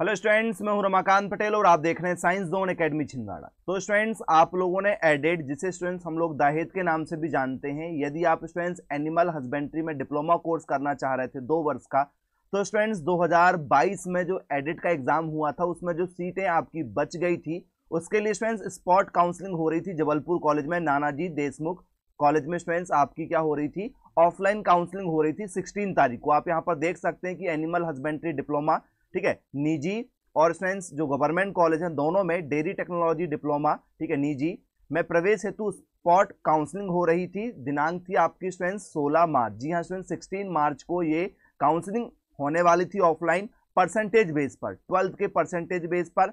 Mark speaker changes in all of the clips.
Speaker 1: hello students मैं हूं रमाकांत पटेल और आप देख रहे हैं साइंस जोन एकेडमी छिंदवाड़ा तो स्टूडेंट्स आप लोगों ने एडेड जिसे स्टूडेंट्स हम लोग दाहेद के नाम से भी जानते हैं यदि आप स्टूडेंट्स एनिमल हस्बेंड्री में डिप्लोमा कोर्स करना चाह रहे थे दो वर्ष का तो स्टूडेंट्स दो में जो एडेड का एग्जाम हुआ था उसमें जो सीटें आपकी बच गई थी उसके लिए स्टूडेंट्स स्पॉट काउंसलिंग हो रही थी जबलपुर कॉलेज में नानाजी देशमुख कॉलेज में स्टूडेंट्स आपकी क्या हो रही थी ऑफलाइन काउंसलिंग हो रही थी सिक्सटीन तारीख को आप यहाँ पर देख सकते हैं कि एनिमल हस्बेंड्री डिप्लोमा ठीक है निजी और साइंस जो गवर्नमेंट कॉलेज हैं दोनों में डेयरी टेक्नोलॉजी डिप्लोमा ठीक है निजी में प्रवेश हेतु स्पॉट काउंसलिंग हो रही थी दिनांक थी आपकी स्टूडेंट्स सोलह मार्च जी हाँ स्टूडेंट सिक्सटीन मार्च को ये काउंसलिंग होने वाली थी ऑफलाइन परसेंटेज बेस पर ट्वेल्थ के परसेंटेज बेस पर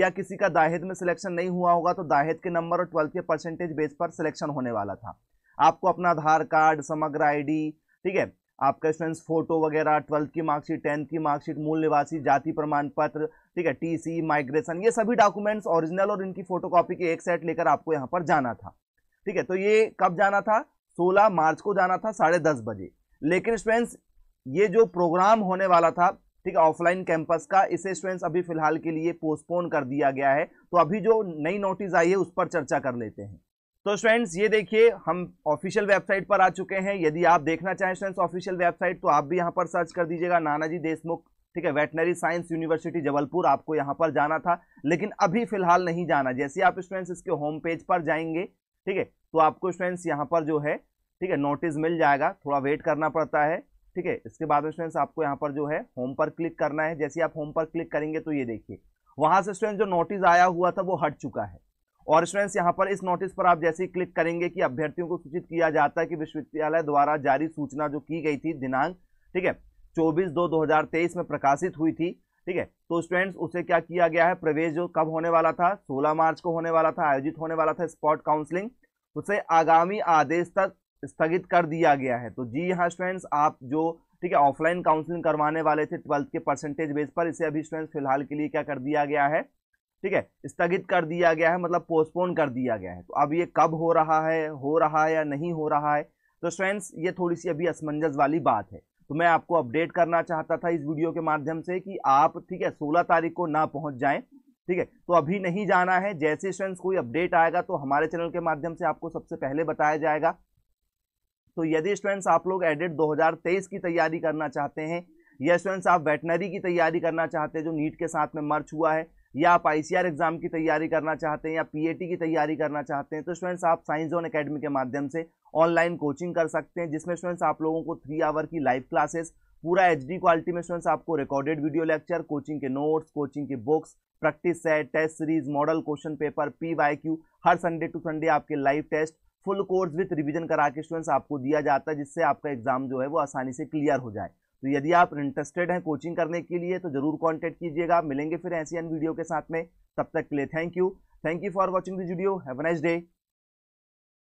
Speaker 1: या किसी का दाहेद में सिलेक्शन नहीं हुआ होगा तो दाहेद के नंबर और ट्वेल्थ के परसेंटेज बेस पर सिलेक्शन होने वाला था आपको अपना आधार कार्ड समग्र आईडी ठीक है आपका स्टूडेंट्स फोटो वगैरह ट्वेल्थ की मार्कशीट टेंथ की मार्कशीट मूल निवासी जाति प्रमाण पत्र ठीक है टीसी माइग्रेशन ये सभी डॉक्यूमेंट्स ओरिजिनल और इनकी फोटोकॉपी के एक सेट लेकर आपको यहाँ पर जाना था ठीक है तो ये कब जाना था 16 मार्च को जाना था साढ़े दस बजे लेकिन स्टूडेंट्स ये जो प्रोग्राम होने वाला था ठीक है ऑफलाइन कैंपस का इसे स्टूडेंट्स अभी फिलहाल के लिए पोस्टपोन कर दिया गया है तो अभी जो नई नोटिस आई है उस पर चर्चा कर लेते हैं तो स्टूडेंट्स ये देखिए हम ऑफिशियल वेबसाइट पर आ चुके हैं यदि आप देखना चाहें स्टूडेंट्स ऑफिशियल वेबसाइट तो आप भी यहाँ पर सर्च कर दीजिएगा नानाजी देशमुख ठीक है वेटनरी साइंस यूनिवर्सिटी जबलपुर आपको यहाँ पर जाना था लेकिन अभी फिलहाल नहीं जाना जैसे आप स्टूडेंट्स इसके होम पेज पर जाएंगे ठीक है तो आपको स्टूडेंट्स यहाँ पर जो है ठीक है नोटिस मिल जाएगा थोड़ा वेट करना पड़ता है ठीक है इसके बाद स्टूडेंट्स आपको यहाँ पर जो है होम पर क्लिक करना है जैसे आप होम पर क्लिक करेंगे तो ये देखिए वहाँ से स्टूडेंट जो नोटिस आया हुआ था वो हट चुका है और स्टूडेंट्स यहाँ पर इस नोटिस पर आप जैसे ही क्लिक करेंगे कि अभ्यर्थियों को सूचित किया जाता है कि विश्वविद्यालय द्वारा जारी सूचना जो की गई थी दिनांक ठीक है चौबीस दो 2023 में प्रकाशित हुई थी ठीक है तो स्टूडेंट्स उसे क्या किया गया है प्रवेश जो कब होने वाला था 16 मार्च को होने वाला था आयोजित होने वाला था स्पॉट काउंसलिंग उसे आगामी आदेश तक स्थगित कर दिया गया है तो जी हाँ स्टूडेंट्स आप जो ठीक है ऑफलाइन काउंसिलिंग करवाने वाले थे ट्वेल्थ के परसेंटेज बेस पर इसे अभी स्टूडेंट्स फिलहाल के लिए क्या कर दिया गया है ठीक है स्थगित कर दिया गया है मतलब पोस्टपोन कर दिया गया है तो अब ये कब हो रहा है हो रहा है या नहीं हो रहा है तो फ्रेंड्स ये थोड़ी सी अभी असमंजस वाली बात है तो मैं आपको अपडेट करना चाहता था इस वीडियो के माध्यम से कि आप ठीक है सोलह तारीख को ना पहुंच जाएं ठीक है तो अभी नहीं जाना है जैसे फ्रेंड्स कोई अपडेट आएगा तो हमारे चैनल के माध्यम से आपको सबसे पहले बताया जाएगा तो यदि स्टूडेंट्स आप लोग एडेड 2023 की तैयारी करना चाहते हैं या स्टूडेंट्स आप वेटनरी की तैयारी करना चाहते हैं जो नीट के साथ में मर्च हुआ है या आप आईसीआर एग्जाम की तैयारी करना चाहते हैं या पीएटी की तैयारी करना चाहते हैं तो स्टूडेंट्स आप साइंस जोन अकेडमी के माध्यम से ऑनलाइन कोचिंग कर सकते हैं जिसमें स्टूडेंट्स आप लोगों को थ्री आवर की लाइव क्लासेस पूरा एच क्वालिटी में स्टूडेंट्स आपको रिकॉर्डेड वीडियो लेक्चर कोचिंग के नोट्स कोचिंग की books practice set test series model question paper P हर संडे टू संडे आपके live test full course with revision करा के स्टूडेंट्स आपको दिया जाता है जिससे आपका एग्जाम जो है वो आसानी से क्लियर हो जाए तो यदि आप इंटरेस्टेड हैं कोचिंग करने के लिए तो जरूर कॉन्टैक्ट कीजिएगा मिलेंगे फिर ऐसी वीडियो के साथ में तब तक के लिए thank you thank you for watching this video have nice day